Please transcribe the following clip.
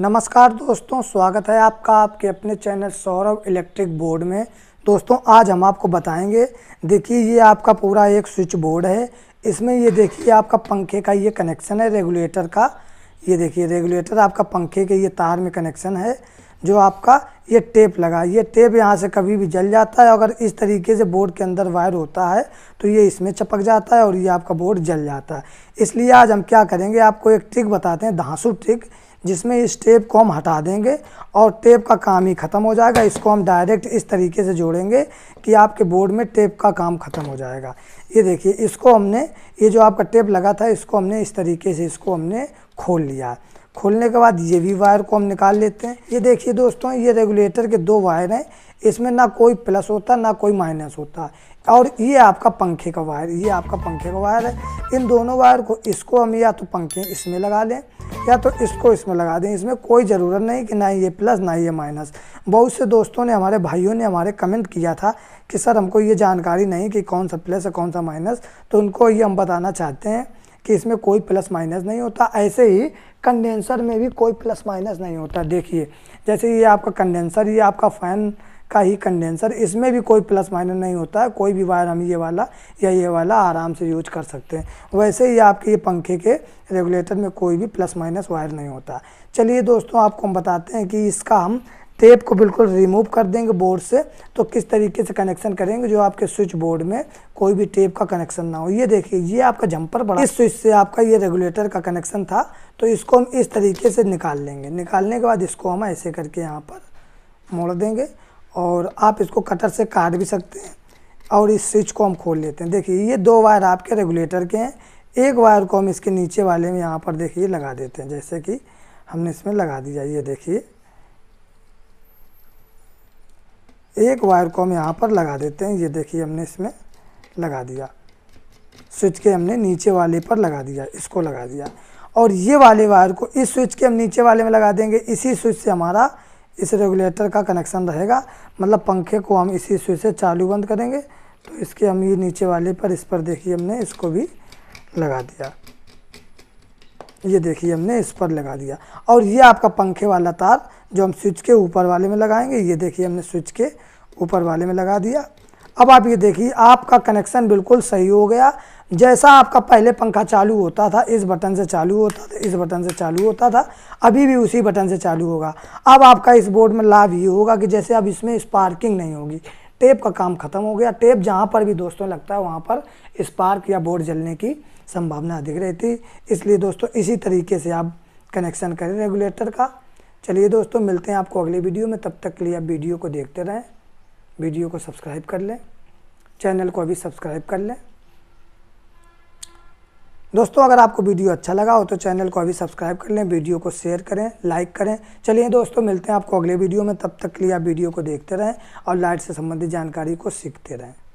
नमस्कार दोस्तों स्वागत है आपका आपके अपने चैनल सौरभ इलेक्ट्रिक बोर्ड में दोस्तों आज हम आपको बताएंगे देखिए ये आपका पूरा एक स्विच बोर्ड है इसमें ये देखिए आपका पंखे का ये कनेक्शन है रेगुलेटर का ये देखिए रेगुलेटर आपका पंखे के ये तार में कनेक्शन है जो आपका ये टेप लगा ये टेप यहाँ से कभी भी जल जाता है अगर इस तरीके से बोर्ड के अंदर वायर होता है तो ये इसमें चपक जाता है और ये आपका बोर्ड जल जाता है इसलिए आज हम क्या करेंगे आपको एक ट्रिक बताते हैं धांसू ट्रिक जिसमें इस टेप को हम हटा देंगे और टेप का काम ही ख़त्म हो जाएगा इसको हम डायरेक्ट इस तरीके से जोड़ेंगे कि आपके बोर्ड में टेप का काम ख़त्म हो जाएगा ये देखिए इसको हमने ये जो आपका टेप लगा था इसको हमने इस तरीके से इसको हमने खोल लिया खोलने के बाद ये भी वायर को हम निकाल लेते हैं ये देखिए दोस्तों ये रेगुलेटर के दो वायर हैं इसमें ना कोई प्लस होता ना कोई माइनस होता और ये आपका पंखे का वायर ये आपका पंखे का वायर है इन दोनों वायर को इसको हम या तो पंखे इसमें लगा लें या तो इसको इसमें लगा दें इसमें कोई ज़रूरत नहीं कि ना ये प्लस ना ये माइनस बहुत से दोस्तों ने हमारे भाइयों ने हमारे कमेंट किया था कि सर हमको ये जानकारी नहीं कि कौन सा प्लस है कौन सा माइनस तो उनको ये हम बताना चाहते हैं कि इसमें कोई प्लस माइनस नहीं होता ऐसे ही कंडेंसर में भी कोई प्लस माइनस नहीं होता देखिए जैसे ये आपका कंडेंसर ये आपका फ़ैन का ही कंडेंसर इसमें भी कोई प्लस माइनस नहीं होता है कोई भी वायर हम ये वाला या ये वाला आराम से यूज कर सकते हैं वैसे ही आपके ये पंखे के रेगुलेटर में कोई भी प्लस माइनस वायर नहीं होता चलिए दोस्तों आपको हम बताते हैं कि इसका हम टेप को बिल्कुल रिमूव कर देंगे बोर्ड से तो किस तरीके से कनेक्शन करेंगे जो आपके स्विच बोर्ड में कोई भी टेप का कनेक्शन ना हो ये देखिए ये आपका जंपर बड़ा इस स्विच से आपका ये रेगुलेटर का कनेक्शन था तो इसको हम इस तरीके से निकाल लेंगे निकालने के बाद इसको हम ऐसे करके यहाँ पर मोड़ देंगे और आप इसको कटर से काट भी सकते हैं और इस स्विच को हम खोल लेते हैं देखिए ये दो वायर आपके रेगुलेटर के हैं एक वायर को हम इसके नीचे वाले में यहाँ पर देखिए लगा देते हैं जैसे कि हमने इसमें लगा दिया ये देखिए एक वायर को हम यहाँ पर लगा देते हैं ये देखिए हमने इसमें लगा दिया स्विच के हमने नीचे वाले पर लगा दिया इसको लगा दिया और ये वाले वायर को इस स्विच के हम नीचे वाले में लगा देंगे इसी स्विच से हमारा इस रेगुलेटर का कनेक्शन रहेगा मतलब पंखे को हम इसी स्विच से चालू बंद करेंगे तो इसके हम ये नीचे वाले पर इस पर देखिए हमने इसको भी लगा दिया ये देखिए हमने इस पर लगा दिया और ये आपका पंखे वाला तार जो हम स्विच के ऊपर वाले में लगाएंगे ये देखिए हमने स्विच के ऊपर वाले में लगा दिया अब आप ये देखिए आपका कनेक्शन बिल्कुल सही हो गया जैसा आपका पहले पंखा चालू होता था इस बटन से चालू होता था इस बटन से चालू होता था अभी भी उसी बटन से चालू होगा अब आपका इस बोर्ड में लाभ ये होगा कि जैसे अब इसमें स्पार्किंग नहीं होगी टेप का काम खत्म हो गया टेप जहाँ पर भी दोस्तों लगता है वहाँ पर स्पार्क या बोर्ड जलने की संभावना अधिक रहती इसलिए दोस्तों इसी तरीके से आप कनेक्शन करें रेगुलेटर का चलिए दोस्तों मिलते हैं आपको अगले वीडियो में तब तक के लिए आप वीडियो को देखते रहें वीडियो को सब्सक्राइब कर लें चैनल को अभी सब्सक्राइब कर लें दोस्तों अगर आपको वीडियो अच्छा लगा हो तो चैनल को अभी सब्सक्राइब कर लें वीडियो को शेयर करें लाइक करें चलिए दोस्तों मिलते हैं आपको अगले वीडियो में तब तक के लिए आप वीडियो को देखते रहें और लाइट से संबंधित जानकारी को सीखते रहें